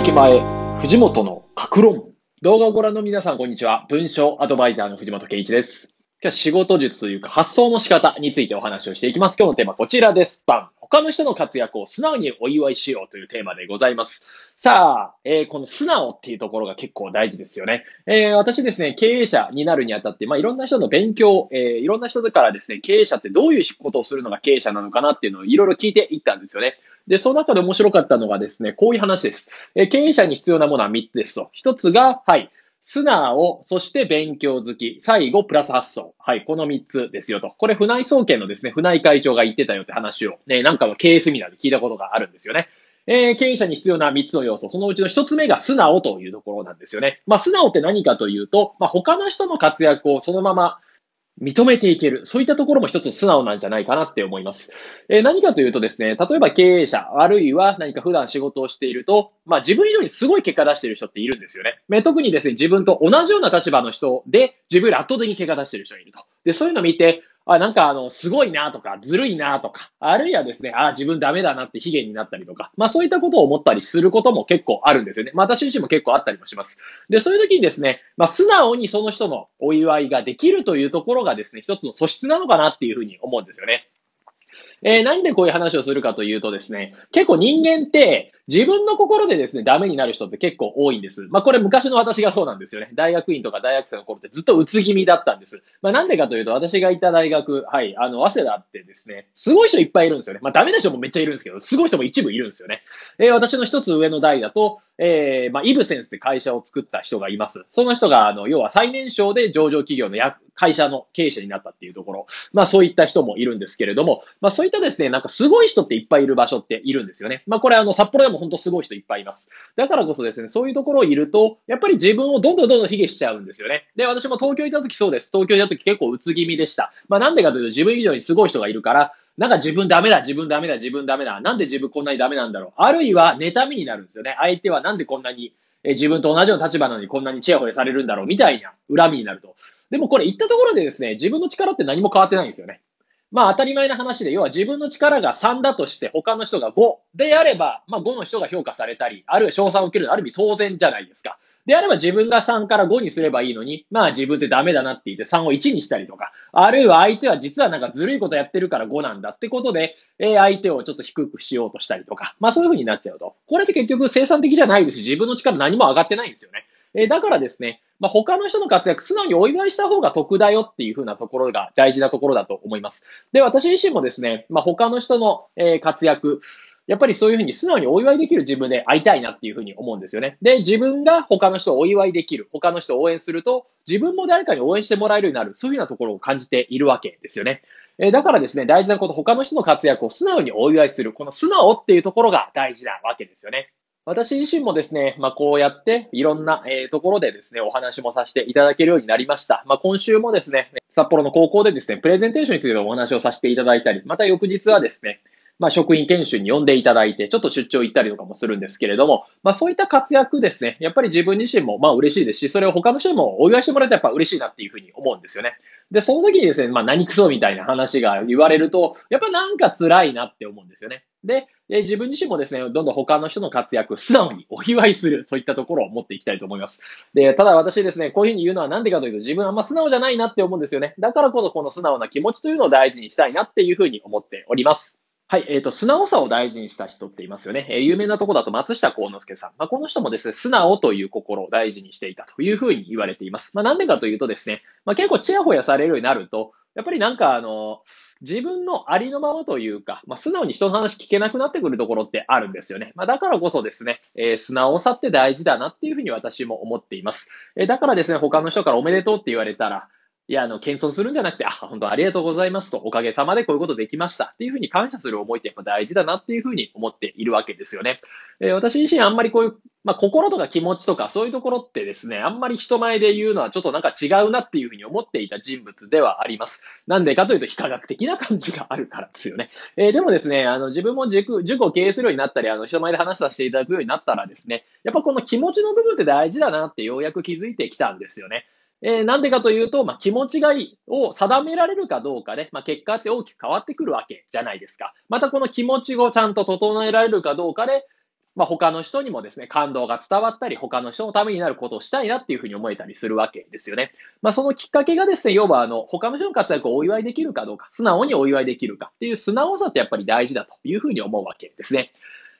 駅前、藤本の格論。動画をご覧の皆さん、こんにちは。文章アドバイザーの藤本圭一です。今日は仕事術というか発想の仕方についてお話をしていきます。今日のテーマはこちらです。バン。他の人の活躍を素直にお祝いしようというテーマでございます。さあ、えー、この素直っていうところが結構大事ですよね。えー、私ですね、経営者になるにあたって、まあ、いろんな人の勉強、えー、いろんな人からですね、経営者ってどういうことをするのが経営者なのかなっていうのをいろいろ聞いていったんですよね。で、その中で面白かったのがですね、こういう話です。えー、経営者に必要なものは3つですと。1つが、はい、素直、そして勉強好き、最後、プラス発想。はい、この3つですよと。これ、船井総研のですね、船井会長が言ってたよって話を、ね、なんかの経営セミナーで聞いたことがあるんですよね。えー、経営者に必要な3つの要素、そのうちの1つ目が素直というところなんですよね。まあ、素直って何かというと、まあ、他の人の活躍をそのまま認めていける。そういったところも一つ素直なんじゃないかなって思います。えー、何かというとですね、例えば経営者、あるいは何か普段仕事をしていると、まあ自分以上にすごい結果出してる人っているんですよね。え特にですね、自分と同じような立場の人で、自分より圧倒的に結果出してる人がいると。で、そういうのを見て、あ、なんかあの、すごいなとか、ずるいなとか、あるいはですね、あ、自分ダメだなって悲劇になったりとか、まあそういったことを思ったりすることも結構あるんですよね。まあ私自身も結構あったりもします。で、そういう時にですね、まあ素直にその人のお祝いができるというところがですね、一つの素質なのかなっていうふうに思うんですよね。えー、なんでこういう話をするかというとですね、結構人間って、自分の心でですね、ダメになる人って結構多いんです。まあこれ昔の私がそうなんですよね。大学院とか大学生の頃ってずっとうつ気味だったんです。まあなんでかというと私がいた大学、はい、あの、早稲田ってですね、すごい人いっぱいいるんですよね。まあダメな人もめっちゃいるんですけど、すごい人も一部いるんですよね。えー、私の一つ上の代だと、えー、まあ、イブセンスって会社を作った人がいます。その人が、あの、要は最年少で上場企業の役、会社の経営者になったっていうところ、まあそういった人もいるんですけれども、まあそういったですね、なんかすごい人っていっぱいいる場所っているんですよね。まあこれあの、札幌でもも本当すごい人いっぱいいます。だからこそですね、そういうところいると、やっぱり自分をどんどんどんどん卑下しちゃうんですよね。で、私も東京行った時そうです。東京行った時結構うつ気味でした。まあなんでかというと自分以上にすごい人がいるから、なんか自分ダメだ、自分ダメだ、自分ダメだ。なんで自分こんなにダメなんだろう。あるいは妬みになるんですよね。相手はなんでこんなに、え自分と同じような立場なのにこんなにチヤホヤされるんだろうみたいな恨みになると。でもこれ言ったところでですね、自分の力って何も変わってないんですよね。まあ当たり前な話で、要は自分の力が3だとして他の人が5であれば、まあ5の人が評価されたり、あるいは賞賛を受けるある意味当然じゃないですか。であれば自分が3から5にすればいいのに、まあ自分ってダメだなって言って3を1にしたりとか、あるいは相手は実はなんかずるいことやってるから5なんだってことで、えー、相手をちょっと低くしようとしたりとか、まあそういう風になっちゃうと。これって結局生産的じゃないですし、自分の力何も上がってないんですよね。えだからですね、まあ、他の人の活躍、素直にお祝いした方が得だよっていう風なところが大事なところだと思います。で、私自身もですね、まあ、他の人の、え活躍、やっぱりそういうふうに素直にお祝いできる自分で会いたいなっていうふうに思うんですよね。で、自分が他の人をお祝いできる、他の人を応援すると、自分も誰かに応援してもらえるようになる、そういうふうなところを感じているわけですよね。えだからですね、大事なこと、他の人の活躍を素直にお祝いする、この素直っていうところが大事なわけですよね。私自身もですね、まあ、こうやっていろんな、えところでですね、お話もさせていただけるようになりました。まあ、今週もですね、札幌の高校でですね、プレゼンテーションについてお話をさせていただいたり、また翌日はですね、まあ、職員研修に呼んでいただいて、ちょっと出張行ったりとかもするんですけれども、まあ、そういった活躍ですね、やっぱり自分自身もまあ嬉しいですし、それを他の人もお祝いしてもらえたらやっぱ嬉しいなっていうふうに思うんですよね。で、その時にですね、まあ、何くそみたいな話が言われると、やっぱなんか辛いなって思うんですよね。で、え自分自身もですね、どんどん他の人の活躍、素直にお祝いする、そういったところを持っていきたいと思います。で、ただ私ですね、こういうふうに言うのはなんでかというと、自分はあんま素直じゃないなって思うんですよね。だからこそこの素直な気持ちというのを大事にしたいなっていうふうに思っております。はい。えっ、ー、と、素直さを大事にした人っていますよね。えー、有名なとこだと松下幸之助さん。まあ、この人もですね、素直という心を大事にしていたというふうに言われています。まあ、なんでかというとですね、まあ、結構ちやほやされるようになると、やっぱりなんかあの、自分のありのままというか、まあ、素直に人の話聞けなくなってくるところってあるんですよね。まあ、だからこそですね、えー、素直さって大事だなっていうふうに私も思っています。えだからですね、他の人からおめでとうって言われたら、いや、あの、謙遜するんじゃなくて、あ、本当ありがとうございますと、おかげさまでこういうことできましたっていうふうに感謝する思いってやっぱ大事だなっていうふうに思っているわけですよね。えー、私自身あんまりこういう、まあ、心とか気持ちとかそういうところってですね、あんまり人前で言うのはちょっとなんか違うなっていうふうに思っていた人物ではあります。なんでかというと非科学的な感じがあるからですよね。えー、でもですね、あの、自分も塾、塾を経営するようになったり、あの、人前で話させていただくようになったらですね、やっぱこの気持ちの部分って大事だなってようやく気づいてきたんですよね。えー、なんでかというと、まあ、気持ちがいいを定められるかどうかで、まあ、結果って大きく変わってくるわけじゃないですか。またこの気持ちをちゃんと整えられるかどうかで、まあ、他の人にもですね、感動が伝わったり、他の人のためになることをしたいなっていうふうに思えたりするわけですよね。まあ、そのきっかけがですね、要はあの、他の人の活躍をお祝いできるかどうか、素直にお祝いできるかっていう素直さってやっぱり大事だというふうに思うわけですね。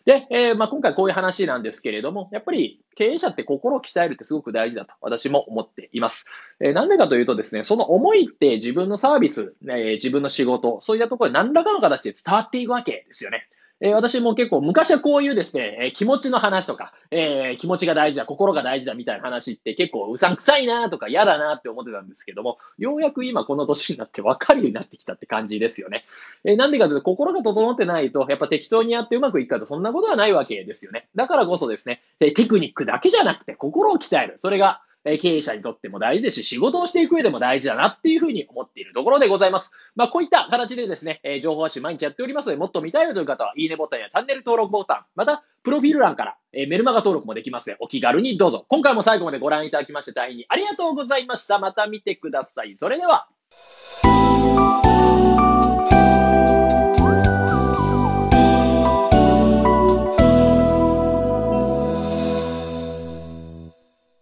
で、えー、まあ、今回こういう話なんですけれども、やっぱり経営者って心を鍛えるってすごく大事だと私も思っています。えー、なんでかというとですね、その思いって自分のサービス、えー、自分の仕事、そういったところで何らかの形で伝わっていくわけですよね。えー、私も結構昔はこういうですね、えー、気持ちの話とか、えー、気持ちが大事だ、心が大事だみたいな話って結構うさんくさいなとか嫌だなって思ってたんですけども、ようやく今この年になって分かるようになってきたって感じですよね。えなんでかというと心が整ってないと、やっぱ適当にやってうまくいくかとそんなことはないわけですよね。だからこそですね、テクニックだけじゃなくて心を鍛える。それがえ経営者にとっても大事ですし、仕事をしていく上でも大事だなっていうふうに思っているところでございます。まあ、こういった形でですね、え情報発信毎日やっておりますので、もっと見たいよという方は、いいねボタンやチャンネル登録ボタン、また、プロフィール欄から、えメルマガ登録もできますので、お気軽にどうぞ。今回も最後までご覧いただきまして、大変にありがとうございました。また見てください。それでは。